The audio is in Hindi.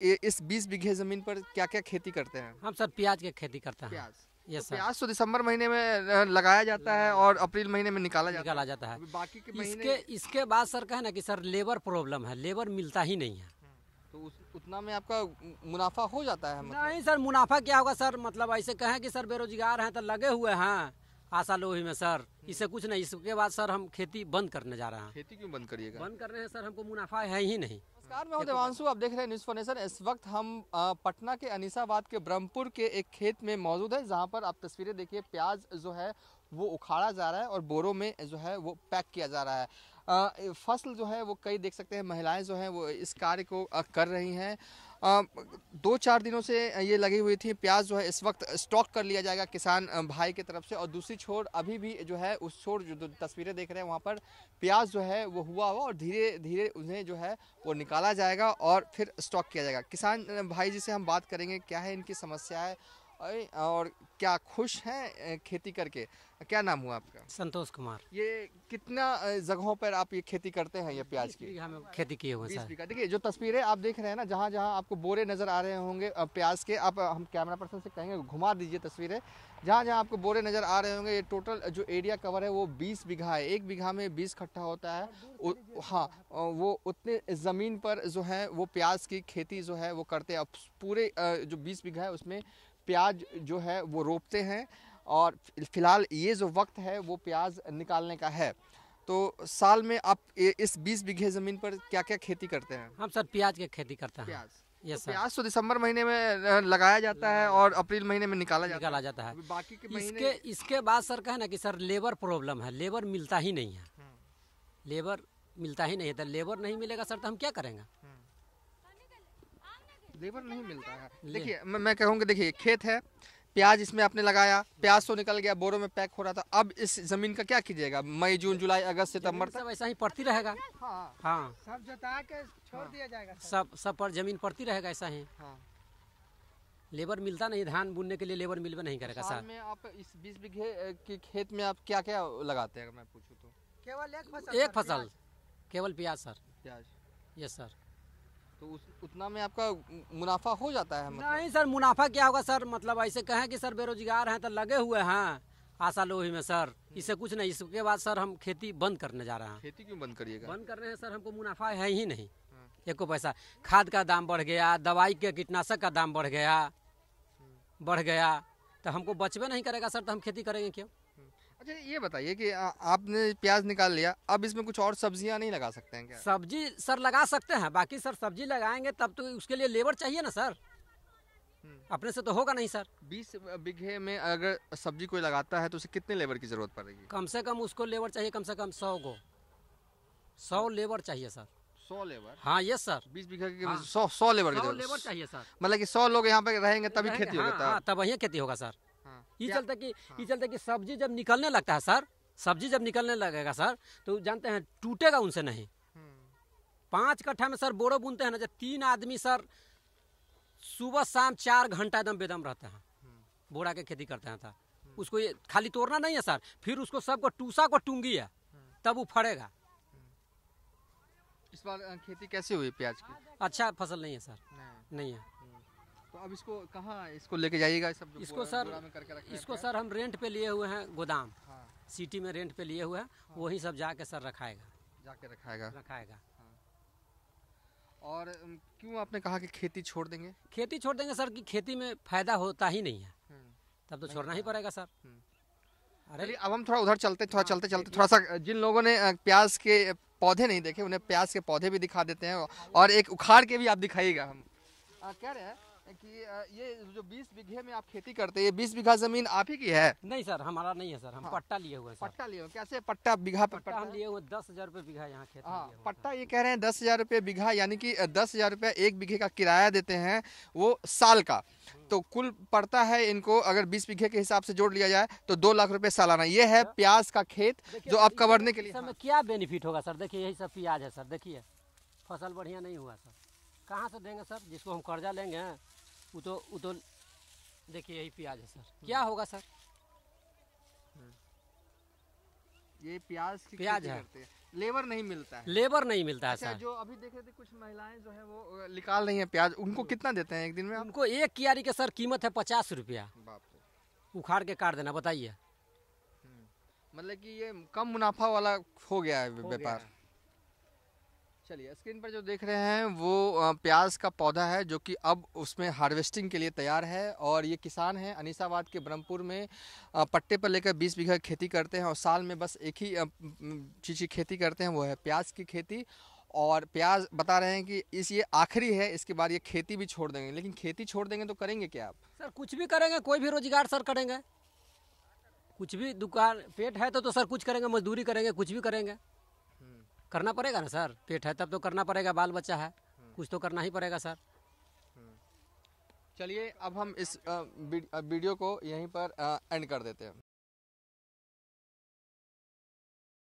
इस बीस बीघे जमीन पर क्या क्या खेती करते हैं हम सर प्याज की खेती करते हैं प्याज यस तो प्याज तो दिसंबर महीने में लगाया जाता है और अप्रैल महीने में निकाला जाता निकाला जाता है बाकी के इसके इसके बाद सर कहे ना कि सर लेबर प्रॉब्लम है लेबर मिलता ही नहीं है हम्म। तो उतना में आपका मुनाफा हो जाता है मतलब? नहीं सर मुनाफा क्या होगा सर मतलब ऐसे कहे कि सर बेरोजगार हैं तो लगे हुए हैं आशा लोही में सर हम्म। इससे कुछ नहीं इसके बाद सर हम खेती बंद करने जा रहे हैं खेती क्यों बंद करिएगा बंद कर रहे हैं सर हमको मुनाफा है ही नहीं नमस्कार मैं हूं देवांशु आप देख रहे हैं न्यूज़ फोनेशन इस वक्त हम पटना के अनिसाबाद के ब्रह्मपुर के एक खेत में मौजूद है जहां पर आप तस्वीरें देखिए प्याज जो है वो उखाड़ा जा रहा है और बोरों में जो है वो पैक किया जा रहा है फसल जो है वो कई देख सकते हैं महिलाएं जो हैं वो इस कार्य को कर रही हैं दो चार दिनों से ये लगी हुई थी प्याज जो है इस वक्त स्टॉक कर लिया जाएगा किसान भाई की तरफ से और दूसरी छोर अभी भी जो है उस छोर जो तस्वीरें देख रहे हैं वहाँ पर प्याज जो है वो हुआ हुआ और धीरे धीरे उन्हें जो है वो निकाला जाएगा और फिर स्टॉक किया जाएगा किसान भाई जी से हम बात करेंगे क्या है इनकी समस्या है और क्या खुश हैं खेती करके क्या नाम हुआ आपका संतोष कुमार ये कितना जगहों पर आप ये खेती करते हैं ये प्याज की हम खेती किए हुए देखिए जो तस्वीरें आप देख रहे हैं ना जहाँ जहाँ आपको बोरे नज़र आ रहे होंगे प्याज के आप हम कैमरा पर्सन से कहेंगे घुमा दीजिए तस्वीरें जहाँ जहाँ आपको बोरे नज़र आ रहे होंगे ये टोटल जो एरिया कवर है वो बीस बीघा है एक बीघा में बीस खट्ठा होता है हाँ वो उतने ज़मीन पर जो है वो प्याज की खेती जो है वो करते हैं पूरे जो बीस बीघा है उसमें प्याज जो है वो रोपते हैं और फ़िलहाल ये जो वक्त है वो प्याज निकालने का है तो साल में आप इस 20 बीघे ज़मीन पर क्या क्या खेती करते हैं हम सर प्याज की खेती करते हैं प्याज ये तो प्याज तो दिसंबर महीने में लगाया जाता है और अप्रैल महीने में निकाला जाता निकाला जाता है बाकी के इसके इसके बाद सर कहे ना कि सर लेबर प्रॉब्लम है लेबर मिलता ही नहीं है हम्म। लेबर मिलता ही नहीं है तो लेबर नहीं मिलेगा सर तो हम क्या करेंगे हम्म। लेबर नहीं मिलता है देखिए मैं, मैं कहूँगी देखिए खेत है प्याज इसमें आपने लगाया प्याज तो निकल गया बोरों में पैक हो रहा था अब इस जमीन का क्या कीजिएगा मई जून जुलाई अगस्त सितम्बर तक ऐसा ही पड़ती रहेगा हाँ, हाँ। सब जता के छोड़ हाँ। दिया जाएगा सब सब पर जमीन पड़ती रहेगा ऐसा ही हाँ। लेबर मिलता नहीं धान बुनने के लिए लेबर मिलवा नहीं करेगा साल में आप इस बीस बीघे के खेत में आप क्या क्या लगाते हैं मैं पूछूं तो केवल एक फसल एक फसल केवल प्याज सर प्याज यस सर तो उस उतना में आपका मुनाफा हो जाता है मतलब? नहीं सर मुनाफा क्या होगा सर मतलब ऐसे कहें कि सर बेरोजगार हैं तो लगे हुए हैं आशा लोही में सर हम्म। इससे कुछ नहीं इसके बाद सर हम खेती बंद करने जा रहे हैं खेती क्यों बंद करिएगा बंद कर रहे हैं सर हमको मुनाफा है ही नहीं हाँ। एको पैसा खाद का दाम बढ़ गया दवाई के कीटनाशक का दाम बढ़ गया हाँ। बढ़ गया तो हमको बचबे नहीं करेगा सर तो हम खेती करेंगे क्यों अच्छा ये बताइए कि आ, आपने प्याज निकाल लिया अब इसमें कुछ और सब्जियां नहीं लगा सकते हैं क्या सब्जी सर लगा सकते हैं बाकी सर सब्जी लगाएंगे तब तो उसके लिए लेबर चाहिए ना सर हम्म। अपने से तो होगा नहीं सर बीस बीघे में अगर सब्जी कोई लगाता है तो उसे कितने लेबर की जरूरत पड़ेगी कम से कम उसको लेबर चाहिए कम से कम सौ को सौ लेबर चाहिए सर सौ लेबर हाँ यस सर बीस बीघा के हाँ। सौ सौ लेबर लेबर चाहिए सर मतलब कि सौ लोग यहाँ पे रहेंगे तभी खेती होगा हाँ, हाँ, तब वही खेती होगा सर ये चलता की ये हाँ। चलता की सब्जी जब निकलने लगता है सर सब्जी जब निकलने लगेगा सर तो जानते हैं टूटेगा उनसे नहीं हम्म। पांच कट्ठा में सर बोरो बुनते हैं ना जब तीन आदमी सर सुबह शाम चार घंटा एकदम बेदम रहते हैं हम्म। बोरा के खेती करते हैं सर हम्म। उसको ये खाली तोड़ना नहीं है सर फिर उसको सबको टूसा को टूंगी है तब वो फड़ेगा इस बार खेती कैसे हुई प्याज की अच्छा फसल नहीं है सर नहीं, नहीं है तो अब इसको कहाँ इसको लेके जाइएगा सब जो इसको सर इसको सर हम रेंट पे लिए हुए हैं गोदाम हाँ। सिटी में रेंट पे लिए हुए हैं हाँ। वही सब जाके सर रखाएगा जाके रखाएगा रखाएगा हाँ। और क्यों आपने कहा कि खेती छोड़ देंगे खेती छोड़ देंगे सर कि खेती में फायदा होता ही नहीं है हम्म। तब तो छोड़ना ही पड़ेगा सर हम्म। अरे अब हम थोड़ा उधर चलते थोड़ा हाँ, चलते चलते थोड़ा सा जिन लोगों ने प्याज के पौधे नहीं देखे उन्हें प्याज के पौधे भी दिखा देते हैं और एक उखाड़ के भी आप दिखाइएगा हम क्या रहे हैं कि ये जो 20 बीघे में आप खेती करते हैं 20 बीघा जमीन आप ही की है नहीं सर हमारा नहीं है सर हम हाँ। पट्टा लिए हुए पट्टा लिए हुए कैसे पट्टा बीघा पट्टा, पट्टा हम लिए हुए दस हजार रूपए बीघा यहाँ खेती हाँ, पट्टा ये कह रहे हैं दस हजार रूपए बीघा यानी कि दस हजार रूपए एक बीघे का किराया देते हैं वो साल का तो कुल पड़ता है इनको अगर बीस बीघे के हिसाब से जोड़ लिया जाए तो दो लाख रुपए सालाना ये है प्याज का खेत जो आप कवरने के लिए क्या बेनिफिट होगा सर देखिए यही सब प्याज है सर देखिए फसल बढ़िया नहीं हुआ सर कहाँ से देंगे सर जिसको हम कर्जा लेंगे हाँ। वो तो वो तो देखिए यही प्याज है सर हम्म। क्या होगा सर हम्म। ये प्याज की प्याज है लेबर नहीं मिलता है लेबर नहीं मिलता है अच्छा, सर जो अभी देख रहे थे कुछ महिलाएं जो है वो निकाल रही हैं प्याज उनको हम्म। कितना देते हैं एक दिन में उनको एक क्यारी के सर कीमत है पचास रुपया उखाड़ के काट देना बताइए मतलब कि ये कम मुनाफा वाला हो गया है व्यापार चलिए स्क्रीन पर जो देख रहे हैं वो प्याज का पौधा है जो कि अब उसमें हार्वेस्टिंग के लिए तैयार है और ये किसान हैं अनिसाबाद के ब्रह्मपुर में पट्टे पर लेकर 20 बीघा खेती करते हैं और साल में बस एक ही चीज़ की खेती करते हैं वो है प्याज की खेती और प्याज बता रहे हैं कि इस ये आखिरी है इसके बाद ये खेती भी छोड़ देंगे लेकिन खेती छोड़ देंगे तो करेंगे क्या आप सर कुछ भी करेंगे कोई भी रोजगार सर करेंगे कुछ भी दुकान पेट है तो, तो सर कुछ करेंगे मजदूरी करेंगे कुछ भी करेंगे करना पड़ेगा ना सर पेट है तब तो करना पड़ेगा बाल बच्चा है हम्म। कुछ तो करना ही पड़ेगा सर हम्म। चलिए अब हम इस वीडियो को यहीं पर एंड कर देते हैं